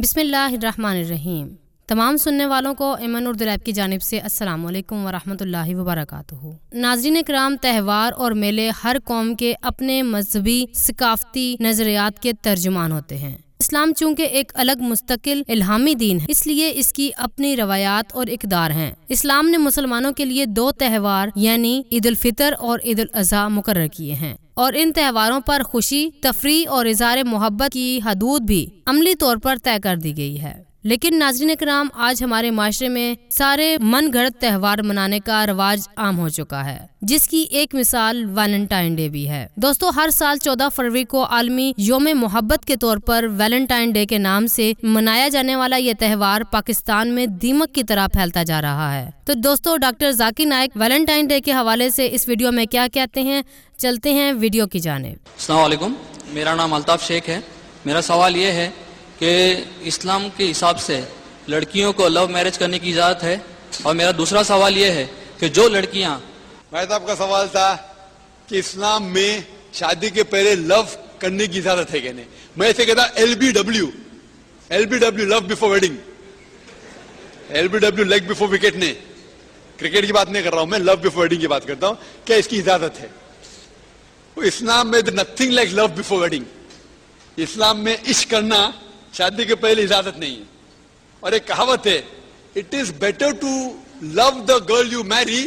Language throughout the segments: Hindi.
बिसमीम तमाम सुनने वालों को अमन और दुलैब की जानब से अस्सलाम वालेकुम वरहमतुल्लाहि वबरकातुहू नाजरीन कराम त्यौहार और मेले हर कौम के अपने मजहबी सकाफती नज़रियात के तर्जुमान होते हैं इस्लाम चूंकि एक अलग मुस्तकिल इल्हामी दीन है इसलिए इसकी अपनी रवायात और इकदार हैं इस्लाम ने मुसलमानों के लिए दो त्यौहार यानी ईद उल फितर और ईद उल अजहा मुकर किए हैं और इन त्यौहारों पर खुशी तफरी और इजहार मोहब्बत की हदूद भी अमली तौर पर तय कर दी गई है लेकिन नाजरीन कराम आज हमारे माशरे में सारे मन घड़त त्यौहार मनाने का रवाज आम हो चुका है जिसकी एक मिसाल वैलेंटाइन डे भी है दोस्तों हर साल 14 फरवरी को आलमी योम मोहब्बत के तौर पर वैलेंटाइन डे के नाम से मनाया जाने वाला ये त्यौहार पाकिस्तान में दीमक की तरह फैलता जा रहा है तो दोस्तों doctor Zakir Naik Valentine day के हवाले से इस वीडियो में क्या कहते हैं चलते हैं वीडियो की जाने मेरा नाम अल्ताफ शेख है मेरा सवाल ये है कि इस्लाम के हिसाब से लड़कियों को लव मैरिज करने की इजाज़त है और मेरा दूसरा सवाल यह है कि जो लड़कियां भाई साहब का सवाल था कि इस्लाम में शादी के पहले लव करने की इजाजत है कहने मैं इसे कहता L B W L B W love before wedding L B W leg before wicket ने क्रिकेट की बात नहीं कर रहा हूं मैं लव बिफोर वेडिंग की बात करता हूं क्या इसकी इजाजत है इस्लाम में nothing like love before wedding Islam में इश्क करना शादी के पहले इजाजत नहीं है और एक कहावत है it is better to love the girl you marry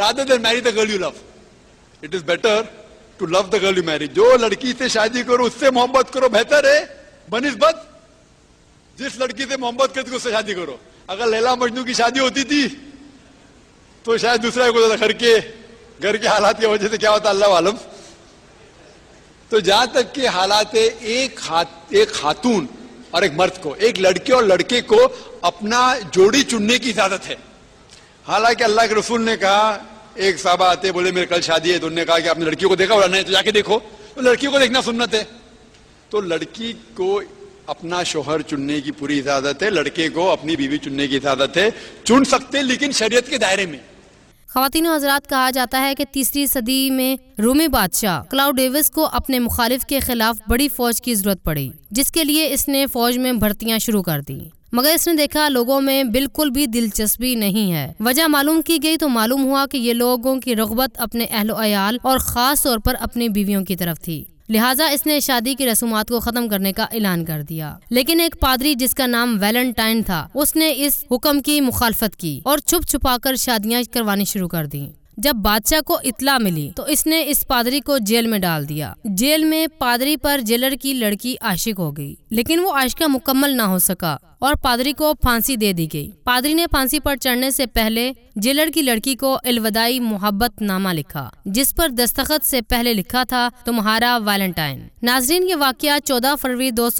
rather than marry the girl you love it is better to love the girl you marry जो लड़की से शादी करो उससे मोहब्बत करो बेहतर है बनिस्बत जिस लड़की से मोहब्बत करती उससे शादी करो अगर लैला मजनू की शादी होती थी तो शायद दूसरा को घर के घर के हालात की वजह से क्या होता अल्लाह आलम तो जहां तक के हालात एक हाथ एक खातून और एक मर्द को एक लड़के और लड़के को अपना जोड़ी चुनने की इजाजत है हालांकि अल्लाह के रसूल ने कहा एक साहबा आते बोले मेरे कल शादी है तो उन्होंने कहा कि आपने लड़कियों को देखा बोला नहीं तो जाके देखो तो लड़कियों को देखना सुन्नत है तो लड़की को अपना शोहर चुनने की पूरी इजाजत है लड़के को अपनी बीवी चुनने की इजाजत है चुन सकते लेकिन शरीयत के दायरे में खातिन हजरात कहा जाता है कि तीसरी सदी में रोमी बादशाह क्लाउडेविस को अपने मुखालिफ के खिलाफ बड़ी फौज की जरूरत पड़ी जिसके लिए इसने फौज में भर्तियां शुरू कर दी मगर इसने देखा लोगों में बिल्कुल भी दिलचस्पी नहीं है वजह मालूम की गई तो मालूम हुआ कि ये लोगों की रगबत अपने अहलो और खास तौर पर अपनी बीवियों की तरफ थी लिहाजा इसने शादी की रसूमात को खत्म करने का ऐलान कर दिया लेकिन एक पादरी जिसका नाम वैलेंटाइन था उसने इस हुक्म की मुखालफत की और छुप छुपा कर शादियाँ करवानी शुरू कर दी जब बादशाह को इतला मिली तो इसने इस पादरी को जेल में डाल दिया जेल में पादरी पर जेलर की लड़की आशिक हो गई लेकिन वो आशिका मुकम्मल ना हो सका और पादरी को फांसी दे दी गई पादरी ने फांसी पर चढ़ने से पहले जेलर की लड़की को अलविदाई मोहब्बत नामा लिखा जिस पर दस्तखत से पहले लिखा था तुम्हारा वैलेंटाइन नाजरीन ये वाक्य 14 फरवरी दो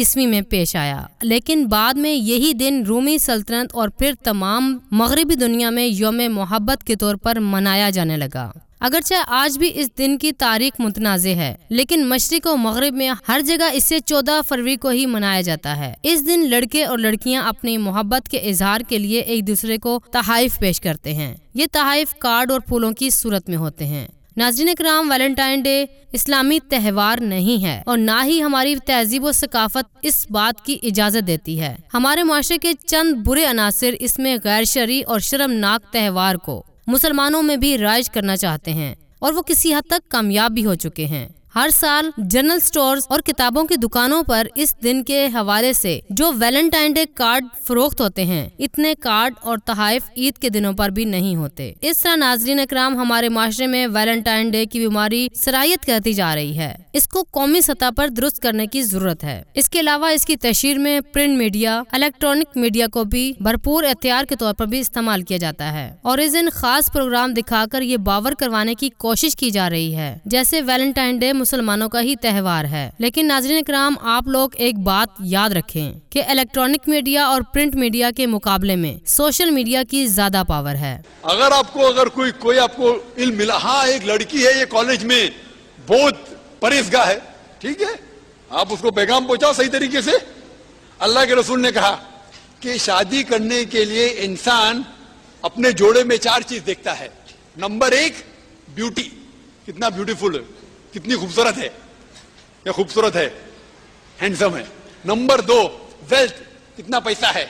ईस्वी में पेश आया लेकिन बाद में यही दिन रूमी सल्तनत और फिर तमाम मगरबी दुनिया में योम मोहब्बत के तौर पर मनाया जाने लगा अगरचे आज भी इस दिन की तारीख मुतनाज़ है लेकिन मशरक और मगरब में हर जगह इसे 14 फरवरी को ही मनाया जाता है इस दिन लड़के और लड़कियां अपनी मोहब्बत के इजहार के लिए एक दूसरे को तहाइफ पेश करते हैं ये तहाइफ कार्ड और फूलों की सूरत में होते हैं नाजिन कराम वैलेंटाइन डे इस्लामी त्यौहार नहीं है और ना ही हमारी तहजीब और सकाफत इस बात की इजाज़त देती है हमारे माशरे के चंद बुरे अनासर इसमें गैर शरी और शर्मनाक त्यौहार को मुसलमानों में भी राइज करना चाहते हैं और वो किसी हद तक कामयाब भी हो चुके हैं हर साल जनरल स्टोर्स और किताबों की दुकानों पर इस दिन के हवाले से जो वैलेंटाइन डे कार्ड फरोख्त होते हैं इतने कार्ड और तहफ ईद के दिनों पर भी नहीं होते इस तरह नाजरीन इक्राम हमारे माशरे में वैलेंटाइन डे की बीमारी सराहियत करती जा रही है इसको कौमी सतह पर दुरुस्त करने की जरूरत है इसके अलावा इसकी तशहर में प्रिंट मीडिया इलेक्ट्रॉनिक मीडिया को भी भरपूर एहतियार के तौर पर भी इस्तेमाल किया जाता है और इस दिन खास प्रोग्राम दिखाकर ये बावर करवाने की कोशिश की जा रही है जैसे वैलेंटाइन डे मुसलमानों का ही त्यौहार है लेकिन नाजरीन कराम आप लोग एक बात याद रखें कि इलेक्ट्रॉनिक मीडिया और प्रिंट मीडिया के मुकाबले में सोशल मीडिया की ज्यादा पावर है अगर आपको अगर कोई कोई आपको इल मिला हाँ एक लड़की है ये कॉलेज में बहुत परहेजगा है ठीक है आप उसको पैगाम पहुंचाओ सही तरीके से अल्लाह के रसूल ने कहा कि शादी करने के लिए इंसान अपने जोड़े में चार चीज देखता है नंबर एक ब्यूटी कितना ब्यूटीफुल है कितनी खूबसूरत है या खूबसूरत है हैंडसम है नंबर दो वेल्थ कितना पैसा है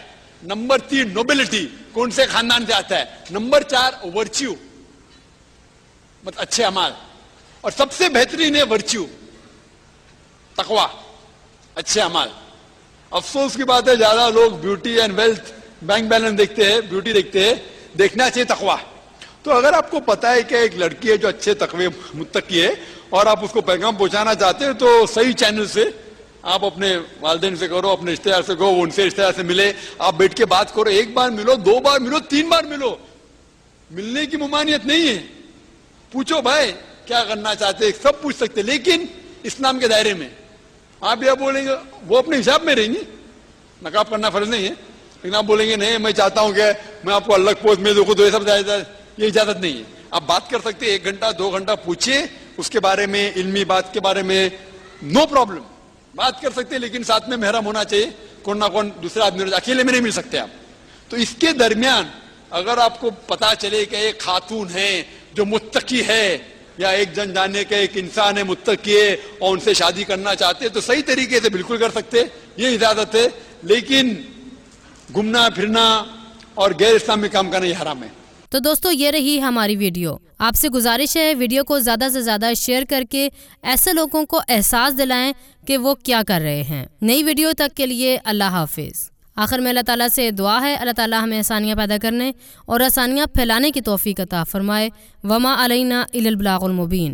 नंबर तीन नोबिलिटी कौन से खानदान से आता है नंबर चार वर्च्यू मतलब अच्छे अमाल और सबसे बेहतरीन है वर्च्यू तकवा अच्छे अमाल अफसोस की बात है ज्यादा लोग beauty and wealth bank balance देखते हैं ब्यूटी देखते हैं देखना चाहिए तकवा तो अगर आपको पता है कि एक लड़की है जो अच्छे तकवे मुतकी है और आप उसको पैगाम पहुंचाना चाहते हैं तो सही चैनल से आप अपने वालदेन से करो अपने रिश्तेदार से करो उनसे रिश्तेदार से मिले आप बैठ के बात करो एक बार मिलो दो बार मिलो तीन बार मिलो मिलने की ममानियत नहीं है पूछो भाई क्या करना चाहते सब पूछ सकते लेकिन इस्लाम के दायरे में आप यह बोलेंगे वो अपने हिसाब में रहेंगे नकाब करना फर्ज नहीं है लेकिन आप बोलेंगे नहीं मैं चाहता हूँ क्या मैं आपको अलग पोस्ट में देखू तो ये सब ये इजाजत नहीं है आप बात कर सकते एक घंटा दो घंटा पूछिए उसके बारे में इल्मी बात के बारे में नो प्रॉब्लम बात कर सकते हैं लेकिन साथ में महरम होना चाहिए कौन ना कौन दूसरा आदमी अकेले में नहीं मिल सकते आप तो इसके दरमियान अगर आपको पता चले कि एक खातून है जो मुत्तकी है या एक जन जाने के एक इंसान है मुत्तकी है और उनसे शादी करना चाहते तो सही तरीके से बिल्कुल कर सकते ये इजाजत है लेकिन घूमना फिरना और गैर इस्लामी काम करना यह हराम है तो दोस्तों ये रही हमारी वीडियो आपसे गुजारिश है वीडियो को ज़्यादा से ज़्यादा शेयर करके ऐसे लोगों को एहसास दिलाएं कि वो क्या कर रहे हैं नई वीडियो तक के लिए अल्लाह हाफिज़ आखिर में अल्लाह ताला से दुआ है अल्लाह ताला हमें आसानियाँ पैदा करने और आसानियाँ फैलाने की तोफ़ी का फ़रमाए वमा अलैना इलबलागुलमुबीन